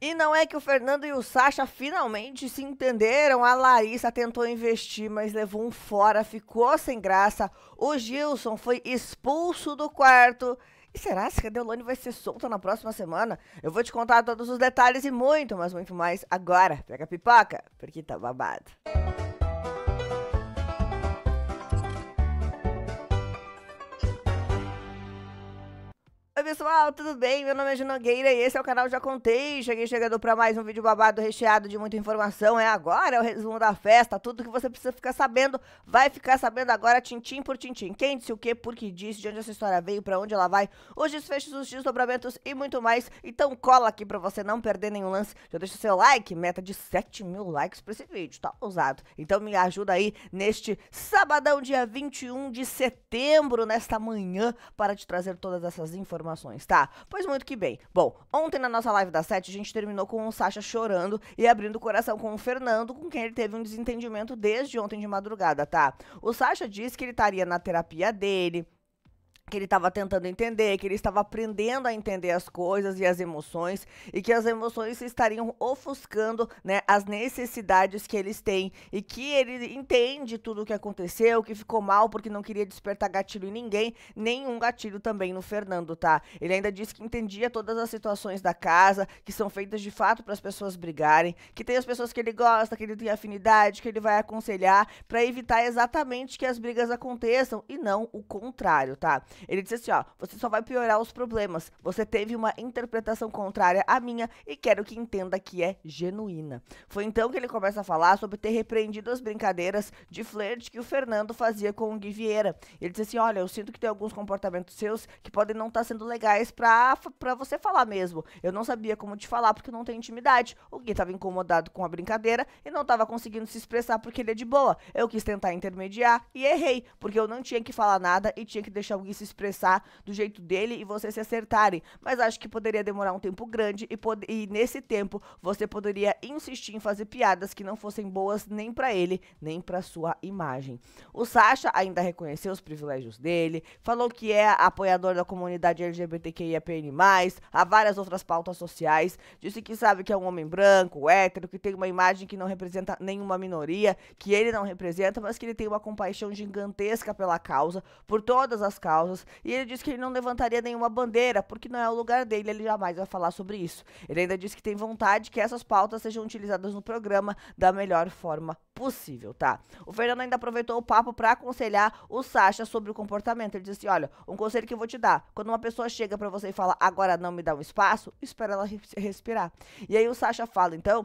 E não é que o Fernando e o Sacha finalmente se entenderam. A Larissa tentou investir, mas levou um fora, ficou sem graça. O Gilson foi expulso do quarto. E será que a Deolane vai ser solta na próxima semana? Eu vou te contar todos os detalhes e muito, mas muito mais agora. Pega a pipoca, porque tá babado. pessoal, tudo bem? Meu nome é Ginogueira e esse é o canal Já Contei. Cheguei chegando para mais um vídeo babado recheado de muita informação. É agora, é o resumo da festa, tudo que você precisa ficar sabendo, vai ficar sabendo agora, tintim por tintim. Quem disse o quê, por que disse, de onde essa história veio, para onde ela vai, os desfechos, os desdobramentos e muito mais. Então cola aqui para você não perder nenhum lance. Já deixa o seu like, meta de 7 mil likes para esse vídeo, tá ousado. Então me ajuda aí neste sabadão, dia 21 de setembro, nesta manhã, para te trazer todas essas informações informações, tá? Pois muito que bem. Bom, ontem na nossa live da sete, a gente terminou com o Sasha chorando e abrindo o coração com o Fernando, com quem ele teve um desentendimento desde ontem de madrugada, tá? O Sasha disse que ele estaria na terapia dele, que ele estava tentando entender, que ele estava aprendendo a entender as coisas e as emoções, e que as emoções estariam ofuscando né, as necessidades que eles têm, e que ele entende tudo o que aconteceu, que ficou mal porque não queria despertar gatilho em ninguém, nenhum gatilho também no Fernando, tá? Ele ainda disse que entendia todas as situações da casa, que são feitas de fato para as pessoas brigarem, que tem as pessoas que ele gosta, que ele tem afinidade, que ele vai aconselhar, para evitar exatamente que as brigas aconteçam, e não o contrário, tá? Ele disse assim: ó, você só vai piorar os problemas. Você teve uma interpretação contrária à minha e quero que entenda que é genuína. Foi então que ele começa a falar sobre ter repreendido as brincadeiras de flerte que o Fernando fazia com o Gui Vieira. Ele disse assim: olha, eu sinto que tem alguns comportamentos seus que podem não estar tá sendo legais pra, pra você falar mesmo. Eu não sabia como te falar porque não tenho intimidade. O Gui estava incomodado com a brincadeira e não estava conseguindo se expressar porque ele é de boa. Eu quis tentar intermediar e errei, porque eu não tinha que falar nada e tinha que deixar o Gui se expressar do jeito dele e você se acertarem. Mas acho que poderia demorar um tempo grande e, e nesse tempo você poderia insistir em fazer piadas que não fossem boas nem para ele, nem para sua imagem. O Sasha ainda reconheceu os privilégios dele, falou que é apoiador da comunidade LGBTQIAPN+, há várias outras pautas sociais, disse que sabe que é um homem branco, hétero, que tem uma imagem que não representa nenhuma minoria, que ele não representa, mas que ele tem uma compaixão gigantesca pela causa, por todas as causas, e ele disse que ele não levantaria nenhuma bandeira, porque não é o lugar dele, ele jamais vai falar sobre isso. Ele ainda disse que tem vontade que essas pautas sejam utilizadas no programa da melhor forma possível, tá? O Fernando ainda aproveitou o papo para aconselhar o Sasha sobre o comportamento. Ele disse assim: olha, um conselho que eu vou te dar. Quando uma pessoa chega para você e fala, agora não me dá um espaço, espera ela respirar. E aí o Sasha fala, então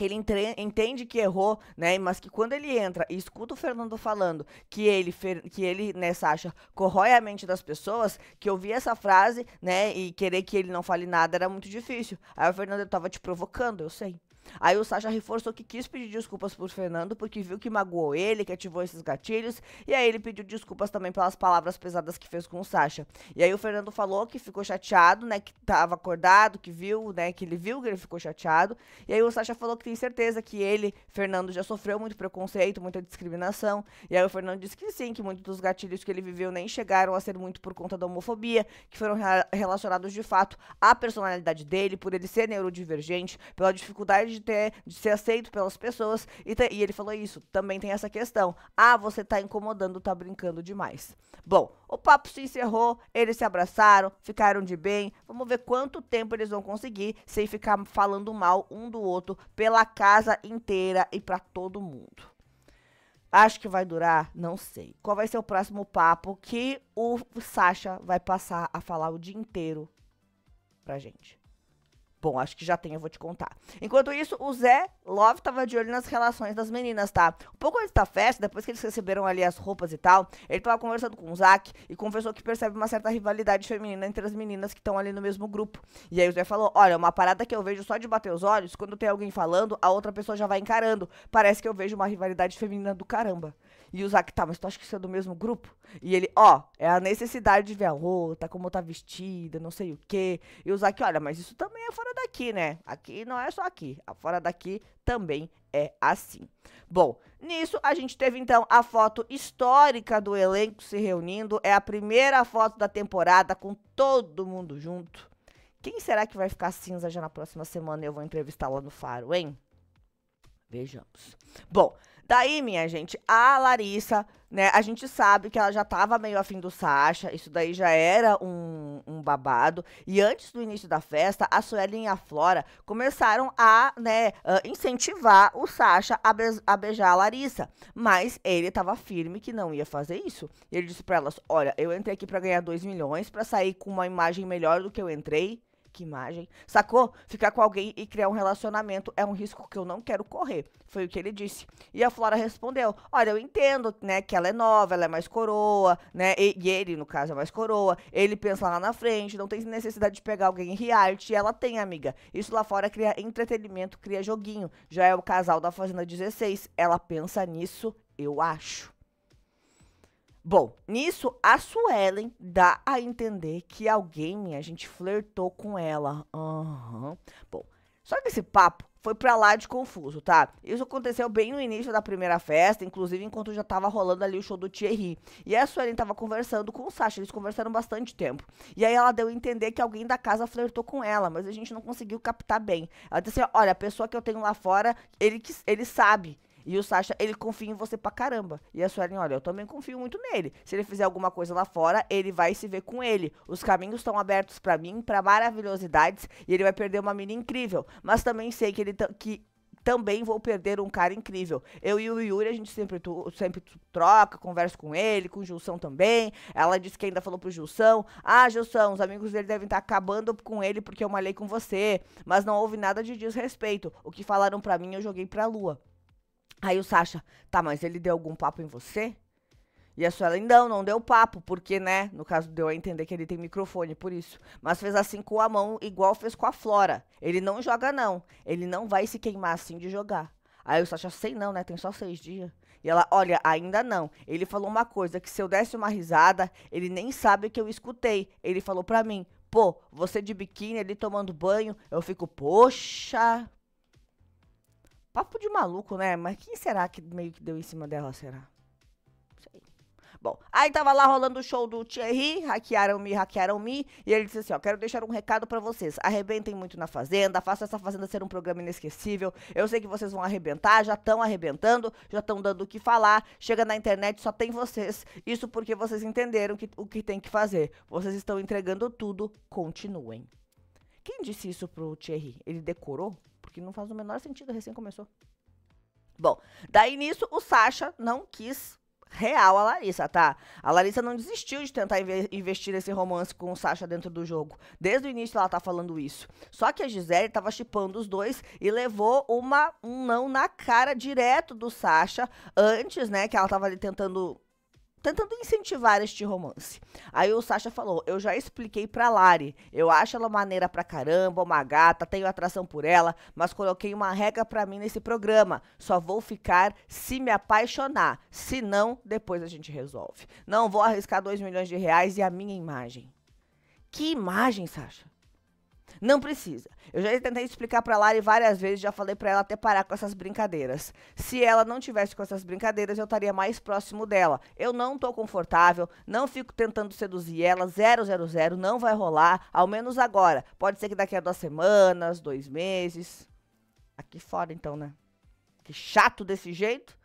que ele entre, entende que errou, né? Mas que quando ele entra e escuta o Fernando falando que ele, que ele né, Sasha, corrói a mente das pessoas, que ouvir essa frase, né, e querer que ele não fale nada era muito difícil. Aí o Fernando, eu tava te provocando, eu sei. Aí o Sasha reforçou que quis pedir desculpas por Fernando porque viu que magoou ele, que ativou esses gatilhos, e aí ele pediu desculpas também pelas palavras pesadas que fez com o Sasha E aí o Fernando falou que ficou chateado, né, que estava acordado, que viu, né, que ele viu que ele ficou chateado. E aí o Sasha falou que tem certeza que ele, Fernando, já sofreu muito preconceito, muita discriminação. E aí o Fernando disse que sim, que muitos dos gatilhos que ele viveu nem chegaram a ser muito por conta da homofobia, que foram relacionados de fato à personalidade dele, por ele ser neurodivergente, pela dificuldade de de ter, de ser aceito pelas pessoas. E, e ele falou isso, também tem essa questão. Ah, você tá incomodando, tá brincando demais. Bom, o papo se encerrou, eles se abraçaram, ficaram de bem. Vamos ver quanto tempo eles vão conseguir sem ficar falando mal um do outro pela casa inteira e para todo mundo. Acho que vai durar, não sei. Qual vai ser o próximo papo que o Sasha vai passar a falar o dia inteiro pra gente? Bom, acho que já tem, eu vou te contar. Enquanto isso, o Zé Love tava de olho nas relações das meninas, tá? Um pouco antes da festa, depois que eles receberam ali as roupas e tal, ele tava conversando com o zack e confessou que percebe uma certa rivalidade feminina entre as meninas que estão ali no mesmo grupo. E aí o Zé falou: Olha, uma parada que eu vejo só de bater os olhos, quando tem alguém falando, a outra pessoa já vai encarando. Parece que eu vejo uma rivalidade feminina do caramba. E o Zac, tá, mas tu acha que isso é do mesmo grupo? E ele, ó, é a necessidade de ver a outra, como tá vestida, não sei o quê. E o Zac, olha, mas isso também é fora daqui, né? Aqui não é só aqui. A fora daqui também é assim. Bom, nisso a gente teve então a foto histórica do elenco se reunindo. É a primeira foto da temporada com todo mundo junto. Quem será que vai ficar cinza já na próxima semana? Eu vou entrevistar la no Faro, hein? Vejamos. Bom, Daí, minha gente, a Larissa, né? A gente sabe que ela já tava meio afim do Sasha, isso daí já era um, um babado. E antes do início da festa, a Suelen e a Flora começaram a, né, ah, incentivar o Sasha a, be a beijar a Larissa. Mas ele tava firme que não ia fazer isso. Ele disse para elas: Olha, eu entrei aqui para ganhar 2 milhões, para sair com uma imagem melhor do que eu entrei que imagem. Sacou? Ficar com alguém e criar um relacionamento é um risco que eu não quero correr. Foi o que ele disse. E a Flora respondeu: Olha, eu entendo, né, que ela é nova, ela é mais coroa, né? E, e ele, no caso, é mais coroa. Ele pensa lá na frente, não tem necessidade de pegar alguém em reality. Ela tem, amiga. Isso lá fora cria entretenimento, cria joguinho. Já é o casal da Fazenda 16. Ela pensa nisso, eu acho. Bom, nisso a Suelen dá a entender que alguém, a gente flertou com ela. Uhum. Bom, só que esse papo foi pra lá de confuso, tá? Isso aconteceu bem no início da primeira festa, inclusive enquanto já tava rolando ali o show do Thierry. E a Suelen tava conversando com o Sasha, eles conversaram bastante tempo. E aí ela deu a entender que alguém da casa flertou com ela, mas a gente não conseguiu captar bem. Ela disse assim, olha, a pessoa que eu tenho lá fora, ele, ele sabe e o Sasha, ele confia em você pra caramba. E a Suelen, olha, eu também confio muito nele. Se ele fizer alguma coisa lá fora, ele vai se ver com ele. Os caminhos estão abertos para mim, para maravilhosidades, e ele vai perder uma mina incrível. Mas também sei que ele que também vou perder um cara incrível. Eu e o Yuri, a gente sempre, sempre troca, conversa com ele, com o Gilson também. Ela disse que ainda falou pro Gilson: Ah, Gilson, os amigos dele devem estar tá acabando com ele porque eu malhei com você. Mas não houve nada de desrespeito. O que falaram para mim, eu joguei pra lua. Aí o Sasha, tá, mas ele deu algum papo em você? E a Suelen, não, não deu papo, porque, né? No caso, deu a entender que ele tem microfone, por isso. Mas fez assim com a mão, igual fez com a Flora. Ele não joga, não. Ele não vai se queimar assim de jogar. Aí o Sasha, sei não, né? Tem só seis dias. E ela, olha, ainda não. Ele falou uma coisa que se eu desse uma risada, ele nem sabe que eu escutei. Ele falou pra mim, pô, você de biquíni ali tomando banho. Eu fico, poxa. Papo de maluco, né? Mas quem será que meio que deu em cima dela, será? Sei. Bom, aí tava lá rolando o show do Thierry, hackearam-me, hackearam-me, e ele disse assim, ó, quero deixar um recado para vocês, arrebentem muito na Fazenda, façam essa Fazenda ser um programa inesquecível, eu sei que vocês vão arrebentar, já estão arrebentando, já estão dando o que falar, chega na internet, só tem vocês, isso porque vocês entenderam que, o que tem que fazer, vocês estão entregando tudo, continuem. Quem disse isso pro Thierry? Ele decorou? Porque não faz o menor sentido, recém começou. Bom, daí nisso o Sasha não quis real a Larissa, tá? A Larissa não desistiu de tentar inve investir esse romance com o Sasha dentro do jogo. Desde o início ela tá falando isso. Só que a Gisele tava chipando os dois e levou uma, um não na cara direto do Sasha antes, né? Que ela tava ali tentando tentando incentivar este romance. Aí o Sasha falou: Eu já expliquei para Lari. Eu acho ela maneira pra caramba, uma gata, tenho atração por ela, mas coloquei uma regra pra mim nesse programa. Só vou ficar se me apaixonar. Se não, depois a gente resolve. Não vou arriscar 2 milhões de reais e a minha imagem. Que imagem, Sasha? Não precisa. Eu já tentei explicar para Lari várias vezes, já falei para ela até parar com essas brincadeiras. Se ela não tivesse com essas brincadeiras, eu estaria mais próximo dela. Eu não tô confortável, não fico tentando seduzir ela, zero, zero, zero, não vai rolar, ao menos agora. Pode ser que daqui a duas semanas, dois meses. Aqui fora, então, né? Que chato desse jeito.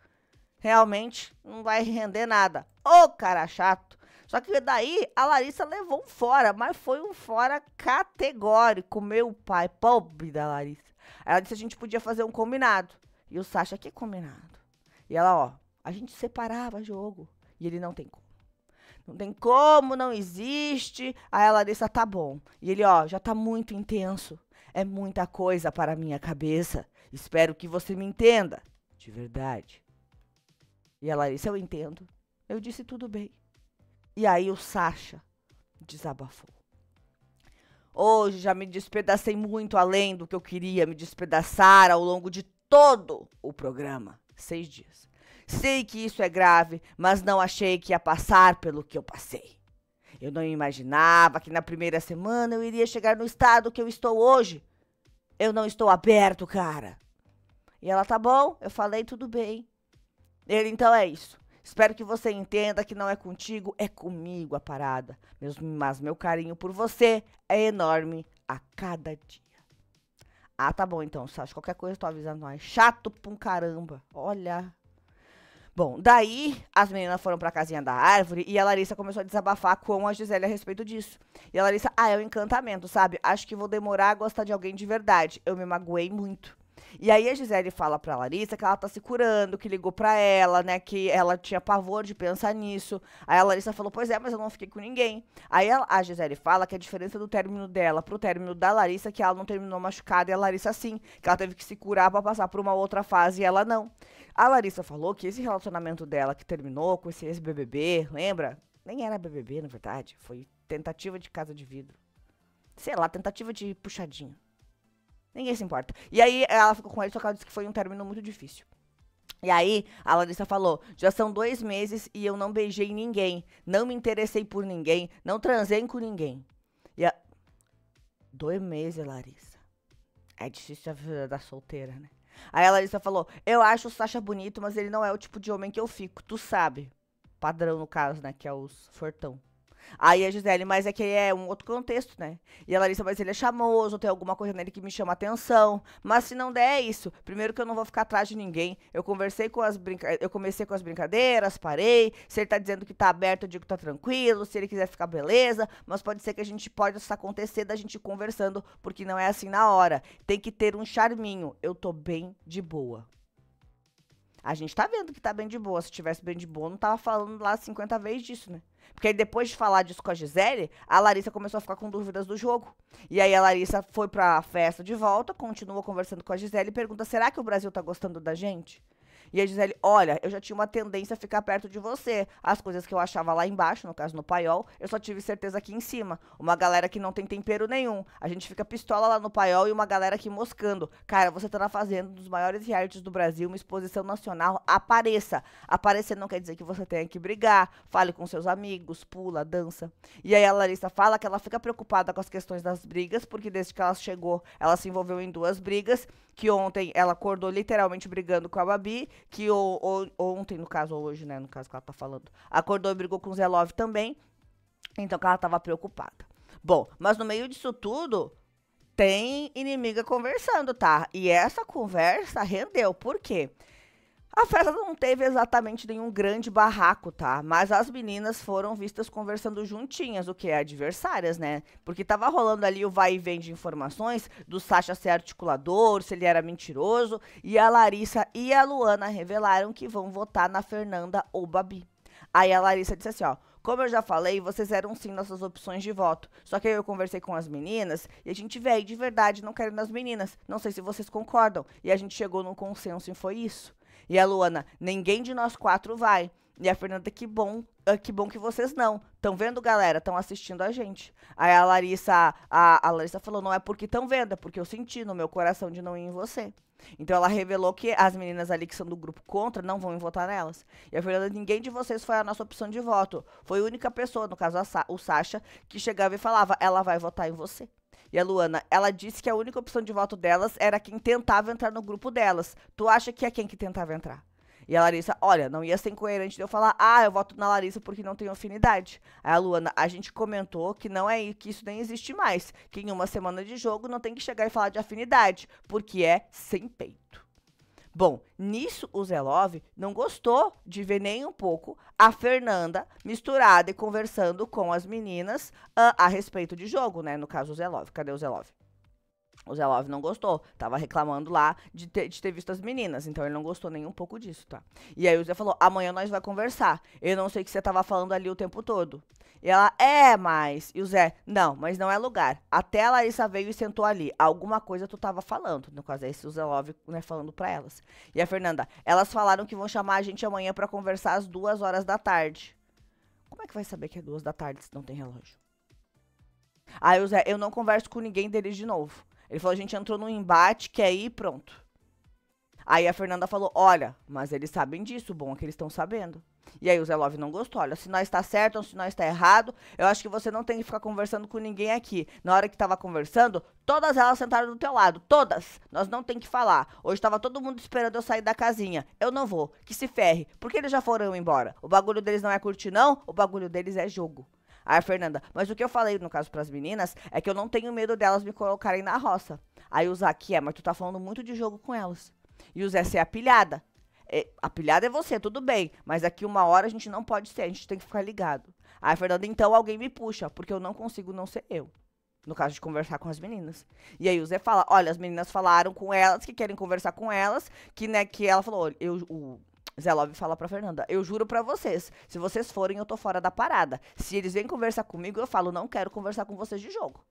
Realmente não vai render nada. Ô, cara chato. Só que daí a Larissa levou um fora, mas foi um fora categórico. Meu pai, pobre da Larissa. Ela disse que a gente podia fazer um combinado. E o Sasha, que combinado? E ela, ó, a gente separava jogo. E ele não tem como. Não tem como, não existe. Aí a Larissa, tá bom. E ele, ó, já tá muito intenso. É muita coisa para a minha cabeça. Espero que você me entenda. De verdade. E a Larissa, eu entendo. Eu disse tudo bem. E aí o Sasha desabafou. Hoje já me despedacei muito além do que eu queria me despedaçar ao longo de todo o programa. Seis dias. Sei que isso é grave, mas não achei que ia passar pelo que eu passei. Eu não imaginava que na primeira semana eu iria chegar no estado que eu estou hoje. Eu não estou aberto, cara. E ela, tá bom, eu falei, tudo bem. Ele, então é isso. Espero que você entenda que não é contigo, é comigo a parada. Meus, mas meu carinho por você é enorme a cada dia. Ah, tá bom então, Sasha. Qualquer coisa eu tô avisando nós. Chato pra um caramba. Olha. Bom, daí as meninas foram pra casinha da árvore e a Larissa começou a desabafar com a Gisele a respeito disso. E a Larissa, ah, é um encantamento, sabe? Acho que vou demorar a gostar de alguém de verdade. Eu me magoei muito. E aí a Gisele fala pra Larissa que ela tá se curando, que ligou pra ela, né? Que ela tinha pavor de pensar nisso. Aí a Larissa falou, pois é, mas eu não fiquei com ninguém. Aí a Gisele fala que a diferença do término dela pro término da Larissa é que ela não terminou machucada e a Larissa sim. Que ela teve que se curar pra passar por uma outra fase e ela não. A Larissa falou que esse relacionamento dela que terminou com esse ex-BBB, lembra? Nem era BBB, na verdade. Foi tentativa de casa de vidro. Sei lá, tentativa de puxadinho. Ninguém se importa. E aí ela ficou com ele, só que ela disse que foi um término muito difícil. E aí, a Larissa falou: já são dois meses e eu não beijei ninguém, não me interessei por ninguém, não transei com ninguém. E a... Dois meses, Larissa. É difícil a vida da solteira, né? Aí a Larissa falou: Eu acho o Sasha bonito, mas ele não é o tipo de homem que eu fico, tu sabe. Padrão, no caso, né? Que é os fortão. Aí a Gisele, mas é que é um outro contexto, né? E a Larissa, mas ele é chamoso, tem alguma coisa nele que me chama atenção. Mas se não der, é isso. Primeiro que eu não vou ficar atrás de ninguém. Eu conversei com as brincadeiras, eu comecei com as brincadeiras, parei. Se ele tá dizendo que tá aberto, eu digo que tá tranquilo. Se ele quiser ficar, beleza. Mas pode ser que a gente pode acontecer da gente conversando, porque não é assim na hora. Tem que ter um charminho. Eu tô bem de boa. A gente tá vendo que tá bem de boa. Se tivesse bem de boa, não tava falando lá 50 vezes disso, né? Porque aí depois de falar disso com a Gisele, a Larissa começou a ficar com dúvidas do jogo. E aí a Larissa foi pra festa de volta, continua conversando com a Gisele e pergunta: será que o Brasil tá gostando da gente? E a Gisele, olha, eu já tinha uma tendência a ficar perto de você. As coisas que eu achava lá embaixo, no caso no paiol, eu só tive certeza aqui em cima. Uma galera que não tem tempero nenhum. A gente fica pistola lá no paiol e uma galera aqui moscando. Cara, você tá na fazenda, um dos maiores realities do Brasil, uma exposição nacional. Apareça. Aparecer não quer dizer que você tenha que brigar. Fale com seus amigos, pula, dança. E aí a Larissa fala que ela fica preocupada com as questões das brigas, porque desde que ela chegou, ela se envolveu em duas brigas que ontem ela acordou literalmente brigando com a Babi, que o, o, ontem, no caso, hoje, né, no caso que ela tá falando, acordou e brigou com o Zé Love também, então que ela tava preocupada. Bom, mas no meio disso tudo, tem inimiga conversando, tá? E essa conversa rendeu, por quê? Porque a festa não teve exatamente nenhum grande barraco, tá? Mas as meninas foram vistas conversando juntinhas, o que é adversárias, né? Porque tava rolando ali o vai e vem de informações do Sasha ser articulador, se ele era mentiroso, e a Larissa e a Luana revelaram que vão votar na Fernanda ou Babi. Aí a Larissa disse assim, ó, como eu já falei, vocês eram sim nossas opções de voto. Só que aí eu conversei com as meninas e a gente veio de verdade não querendo as meninas. Não sei se vocês concordam. E a gente chegou num consenso e foi isso. E a Luana, ninguém de nós quatro vai. E a Fernanda, que bom, ah, que bom que vocês não. Estão vendo, galera? Estão assistindo a gente. Aí a Larissa, a, a Larissa falou, não é porque estão vendo, é porque eu senti no meu coração de não ir em você. Então ela revelou que as meninas ali que são do grupo contra não vão votar nelas. E a Fernanda, ninguém de vocês foi a nossa opção de voto. Foi a única pessoa, no caso Sa o Sasha, que chegava e falava, ela vai votar em você e a Luana, ela disse que a única opção de voto delas era quem tentava entrar no grupo delas. Tu acha que é quem que tentava entrar? E a Larissa, olha, não ia ser incoerente de eu falar, ah, eu voto na Larissa porque não tenho afinidade. Aí a Luana, a gente comentou que não é que isso nem existe mais, que em uma semana de jogo não tem que chegar e falar de afinidade, porque é sem peito. Bom, nisso o Zelov não gostou de ver nem um pouco a Fernanda misturada e conversando com as meninas uh, a respeito de jogo, né? No caso, o Zelov. Cadê o Zelov? O Zé Love não gostou. Tava reclamando lá de ter, de ter, visto as meninas. Então ele não gostou nem um pouco disso, tá? E aí o Zé falou: amanhã nós vai conversar. Eu não sei o que você tava falando ali o tempo todo. E ela, é, mas. E o Zé, não, mas não é lugar. Até a Larissa veio e sentou ali. Alguma coisa tu tava falando. No caso, é esse o Zé Love, né, falando pra elas. E a Fernanda, elas falaram que vão chamar a gente amanhã para conversar às duas horas da tarde. Como é que vai saber que é duas da tarde se não tem relógio? Aí o Zé, eu não converso com ninguém deles de novo. Ele falou: a gente entrou num embate que aí pronto. Aí a Fernanda falou: olha, mas eles sabem disso, bom é que eles estão sabendo. E aí o Zé Love não gostou. Olha, se nós está certo ou se nós está errado, eu acho que você não tem que ficar conversando com ninguém aqui. Na hora que estava conversando, todas elas sentaram do teu lado. Todas. Nós não tem que falar. Hoje estava todo mundo esperando eu sair da casinha. Eu não vou. Que se ferre. Porque eles já foram embora. O bagulho deles não é curtir, não. O bagulho deles é jogo. Aí a Fernanda, mas o que eu falei, no caso, para as meninas, é que eu não tenho medo delas me colocarem na roça. Aí o Zaki, é, mas tu tá falando muito de jogo com elas. E o Zé ser é a pilhada. É, a pilhada é você, tudo bem. Mas aqui uma hora a gente não pode ser, a gente tem que ficar ligado. Aí, a Fernanda, então alguém me puxa, porque eu não consigo não ser eu. No caso de conversar com as meninas. E aí o Zé fala: olha, as meninas falaram com elas que querem conversar com elas, que, né, que ela falou, eu, o, Zé Love fala pra Fernanda: Eu juro pra vocês, se vocês forem, eu tô fora da parada. Se eles vêm conversar comigo, eu falo: Não quero conversar com vocês de jogo.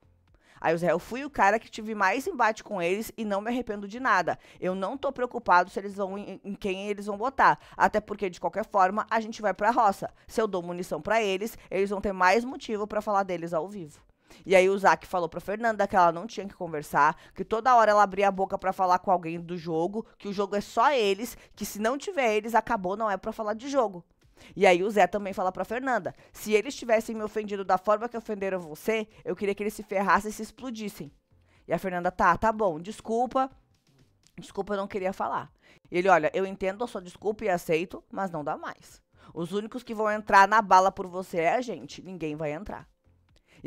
Aí o Zé, eu fui o cara que tive mais embate com eles e não me arrependo de nada. Eu não tô preocupado se eles vão em, em quem eles vão botar, até porque de qualquer forma a gente vai pra roça. Se eu dou munição para eles, eles vão ter mais motivo para falar deles ao vivo. E aí o Zac falou pra Fernanda que ela não tinha que conversar, que toda hora ela abria a boca para falar com alguém do jogo, que o jogo é só eles, que se não tiver eles, acabou, não é para falar de jogo. E aí o Zé também fala pra Fernanda: se eles tivessem me ofendido da forma que ofenderam você, eu queria que eles se ferrassem e se explodissem. E a Fernanda, tá, tá bom, desculpa. Desculpa, eu não queria falar. Ele, olha, eu entendo a sua desculpa e aceito, mas não dá mais. Os únicos que vão entrar na bala por você é a gente. Ninguém vai entrar.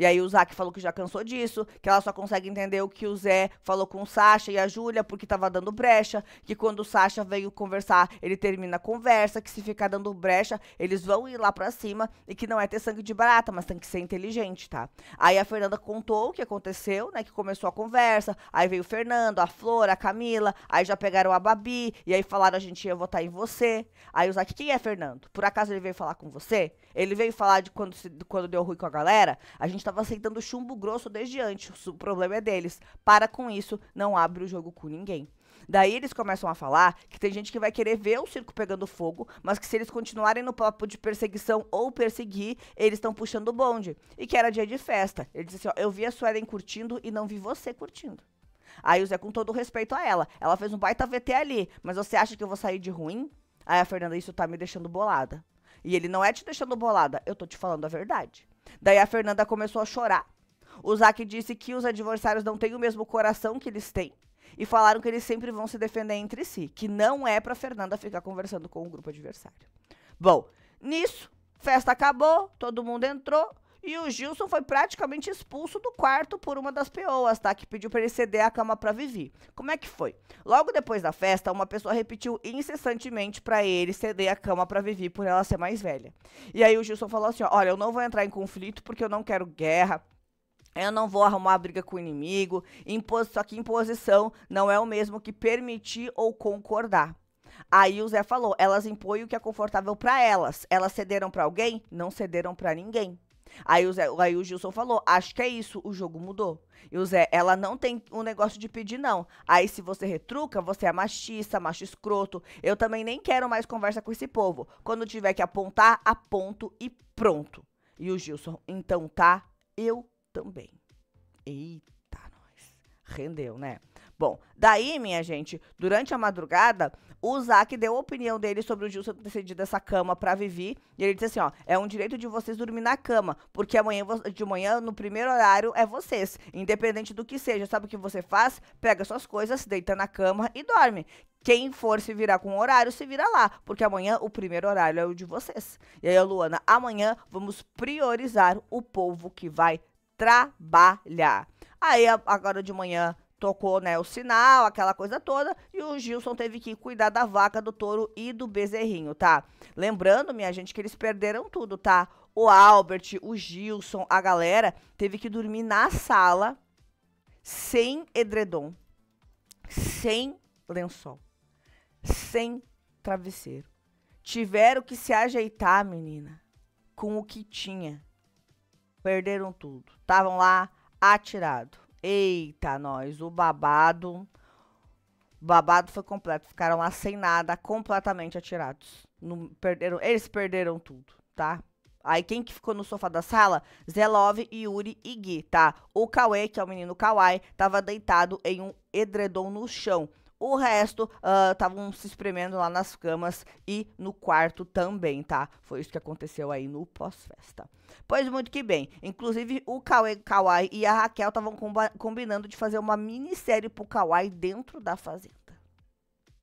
E aí o Zac falou que já cansou disso, que ela só consegue entender o que o Zé falou com o Sasha e a Júlia porque tava dando brecha, que quando o Sasha veio conversar, ele termina a conversa, que se ficar dando brecha, eles vão ir lá pra cima e que não é ter sangue de barata, mas tem que ser inteligente, tá? Aí a Fernanda contou o que aconteceu, né, que começou a conversa, aí veio o Fernando, a Flor, a Camila, aí já pegaram a Babi, e aí falaram a gente ia votar em você. Aí o Zac, quem é Fernando? Por acaso ele veio falar com você? Ele veio falar de quando, se, quando deu ruim com a galera? A gente tá estava aceitando chumbo grosso desde antes. O problema é deles. Para com isso, não abre o jogo com ninguém. Daí eles começam a falar que tem gente que vai querer ver o circo pegando fogo, mas que se eles continuarem no papo de perseguição ou perseguir, eles estão puxando o bonde. E que era dia de festa. Ele disse assim: ó, eu vi a Suelen curtindo e não vi você curtindo. Aí o Zé, com todo respeito a ela, ela fez um baita VT ali, mas você acha que eu vou sair de ruim? Aí a Fernanda, isso tá me deixando bolada. E ele não é te deixando bolada, eu tô te falando a verdade. Daí a Fernanda começou a chorar. O Zac disse que os adversários não têm o mesmo coração que eles têm e falaram que eles sempre vão se defender entre si, que não é para Fernanda ficar conversando com o grupo adversário. Bom, nisso, festa acabou, todo mundo entrou, e o Gilson foi praticamente expulso do quarto por uma das peoas, tá? Que pediu para ele ceder a cama para Vivi. Como é que foi? Logo depois da festa, uma pessoa repetiu incessantemente para ele ceder a cama para Vivi por ela ser mais velha. E aí o Gilson falou assim: ó, "Olha, eu não vou entrar em conflito porque eu não quero guerra. Eu não vou arrumar briga com o inimigo. Impos só que imposição não é o mesmo que permitir ou concordar." Aí o Zé falou: "Elas impõem o que é confortável para elas. Elas cederam para alguém? Não cederam para ninguém." Aí o, Zé, aí o Gilson falou: acho que é isso, o jogo mudou. E o Zé, ela não tem um negócio de pedir, não. Aí se você retruca, você é machista, macho escroto. Eu também nem quero mais conversa com esse povo. Quando tiver que apontar, aponto e pronto. E o Gilson, então tá, eu também. Eita, nós. Rendeu, né? Bom, daí, minha gente, durante a madrugada, o Zac deu a opinião dele sobre o Gilson ter cedido essa cama pra Vivi. E ele disse assim, ó, é um direito de vocês dormir na cama, porque amanhã de manhã, no primeiro horário, é vocês. Independente do que seja, sabe o que você faz? Pega suas coisas, deita na cama e dorme. Quem for se virar com o horário, se vira lá, porque amanhã o primeiro horário é o de vocês. E aí, Luana, amanhã vamos priorizar o povo que vai trabalhar. Aí, agora de manhã, tocou né, o sinal, aquela coisa toda, e o Gilson teve que cuidar da vaca, do touro e do bezerrinho, tá? Lembrando, minha gente, que eles perderam tudo, tá? O Albert, o Gilson, a galera teve que dormir na sala sem edredom, sem lençol, sem travesseiro. Tiveram que se ajeitar, menina, com o que tinha. Perderam tudo. Estavam lá atirado Eita, nós, o babado. O babado foi completo. Ficaram lá sem nada, completamente atirados. Não, perderam, eles perderam tudo, tá? Aí quem que ficou no sofá da sala? Zelov, Yuri e Gui, tá? O Cauê, que é o menino Kawai, tava deitado em um edredom no chão. O resto estavam ah, uh, se espremendo lá nas camas e no quarto também, tá? Foi isso que aconteceu aí no pós-festa. Pois muito que bem. Inclusive, o Kawai e a Raquel estavam combinando de fazer uma minissérie pro Kawai dentro da fazenda.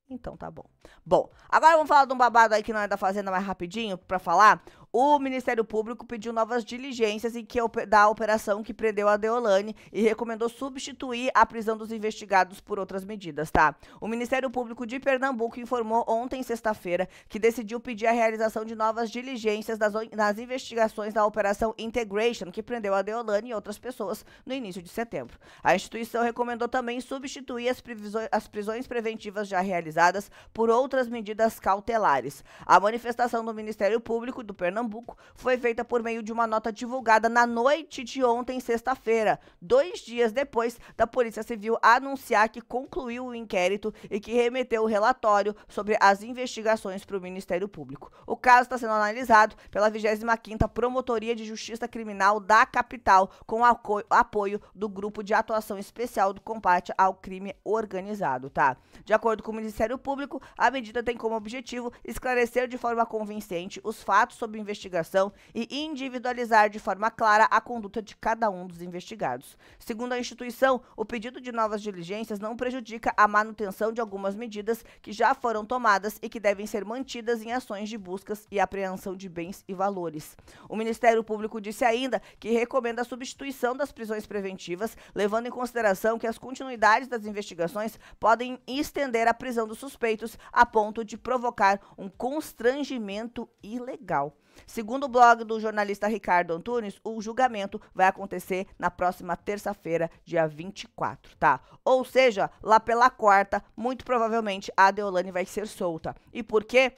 Então tá bom. Bom, agora vamos falar de um babado aí que não é da Fazenda mais rapidinho para falar. O Ministério Público pediu novas diligências em que, da operação que prendeu a Deolane e recomendou substituir a prisão dos investigados por outras medidas, tá? O Ministério Público de Pernambuco informou ontem, sexta-feira, que decidiu pedir a realização de novas diligências das, nas investigações da operação Integration, que prendeu a Deolane e outras pessoas no início de setembro. A instituição recomendou também substituir as, as prisões preventivas já realizadas por outras medidas cautelares. A manifestação do Ministério Público do Pernambuco Pernambuco foi feita por meio de uma nota divulgada na noite de ontem, sexta-feira, dois dias depois da Polícia Civil anunciar que concluiu o inquérito e que remeteu o relatório sobre as investigações para o Ministério Público. O caso está sendo analisado pela 25ª Promotoria de Justiça Criminal da capital, com apoio do Grupo de Atuação Especial do Combate ao Crime Organizado, tá? De acordo com o Ministério Público, a medida tem como objetivo esclarecer de forma convincente os fatos sobre investigação e individualizar de forma clara a conduta de cada um dos investigados. Segundo a instituição, o pedido de novas diligências não prejudica a manutenção de algumas medidas que já foram tomadas e que devem ser mantidas em ações de buscas e apreensão de bens e valores. O Ministério Público disse ainda que recomenda a substituição das prisões preventivas, levando em consideração que as continuidades das investigações podem estender a prisão dos suspeitos a ponto de provocar um constrangimento ilegal. Segundo o blog do jornalista Ricardo Antunes, o julgamento vai acontecer na próxima terça-feira, dia 24, tá? Ou seja, lá pela quarta, muito provavelmente a Deolane vai ser solta. E por quê?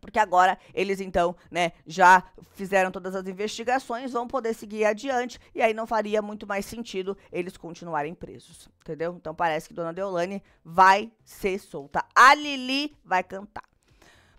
porque agora eles então, né, já fizeram todas as investigações, vão poder seguir adiante e aí não faria muito mais sentido eles continuarem presos, entendeu? Então parece que Dona Deolane vai ser solta. A Lili vai cantar.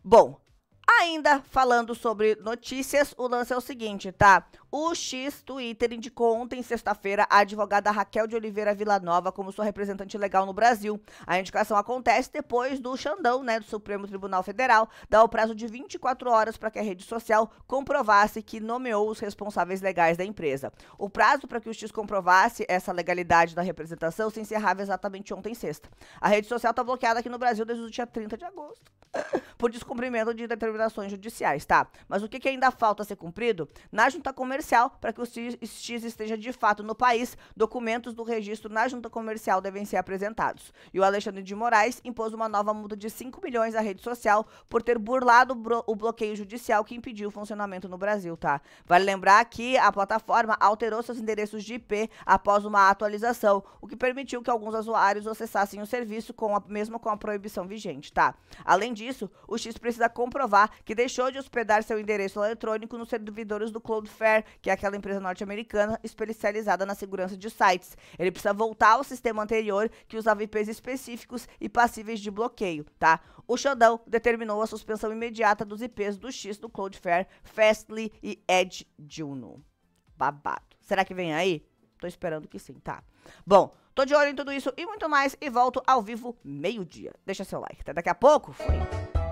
Bom, Ainda falando sobre notícias, o lance é o seguinte, tá? O X Twitter indicou ontem, sexta-feira, a advogada Raquel de Oliveira Villanova como sua representante legal no Brasil. A indicação acontece depois do Xandão, né, do Supremo Tribunal Federal, dar o prazo de 24 horas para que a rede social comprovasse que nomeou os responsáveis legais da empresa. O prazo para que o X comprovasse essa legalidade da representação se encerrava exatamente ontem, sexta. A rede social está bloqueada aqui no Brasil desde o dia 30 de agosto por descumprimento de determinações judiciais, tá? Mas o que, que ainda falta ser cumprido? Na junta comercial, para que o X esteja de fato no país, documentos do registro na junta comercial devem ser apresentados. E o Alexandre de Moraes impôs uma nova multa de 5 milhões à rede social por ter burlado o bloqueio judicial que impediu o funcionamento no Brasil, tá? Vale lembrar que a plataforma alterou seus endereços de IP após uma atualização, o que permitiu que alguns usuários acessassem o serviço com a, mesmo com a proibição vigente, tá? Além disso, disso, o X precisa comprovar que deixou de hospedar seu endereço eletrônico nos servidores do Cloudflare, que é aquela empresa norte-americana especializada na segurança de sites. Ele precisa voltar ao sistema anterior, que usava IPs específicos e passíveis de bloqueio, tá? O Xandão determinou a suspensão imediata dos IPs do X do Cloudflare, Fastly e Edge Juno. Babado. Será que vem aí? Tô esperando que sim, tá? Bom, tô de olho em tudo isso e muito mais e volto ao vivo meio-dia. Deixa seu like. Até daqui a pouco. Fui.